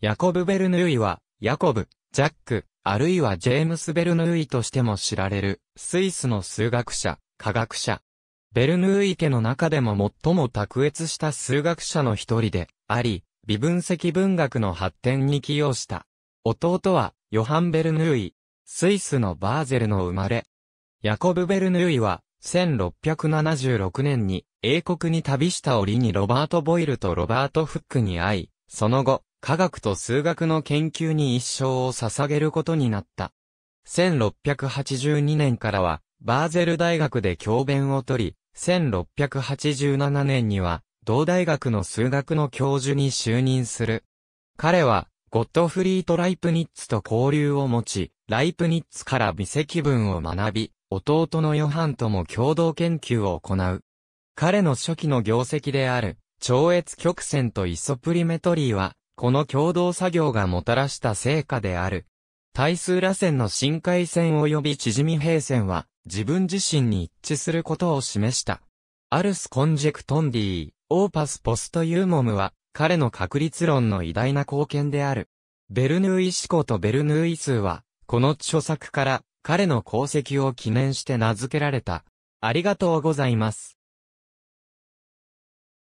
ヤコブ・ベルヌーイは、ヤコブ、ジャック、あるいはジェームス・ベルヌーイとしても知られる、スイスの数学者、科学者。ベルヌーイ家の中でも最も卓越した数学者の一人で、あり、微分析文学の発展に寄与した。弟は、ヨハン・ベルヌーイ、スイスのバーゼルの生まれ。ヤコブ・ベルヌーイは、1676年に、英国に旅した折にロバート・ボイルとロバート・フックに会い、その後、科学と数学の研究に一生を捧げることになった。1682年からは、バーゼル大学で教鞭を取り、1687年には、同大学の数学の教授に就任する。彼は、ゴットフリート・ライプニッツと交流を持ち、ライプニッツから微積分を学び、弟のヨハンとも共同研究を行う。彼の初期の業績である、超越曲線とイソプリメトリーは、この共同作業がもたらした成果である。対数螺旋の深海線及び縮み平線は、自分自身に一致することを示した。アルス・コンジェクトンディー、オーパス・ポスト・ユーモムは、彼の確率論の偉大な貢献である。ベルヌーイ思考とベルヌーイ数は、この著作から、彼の功績を記念して名付けられた。ありがとうございます。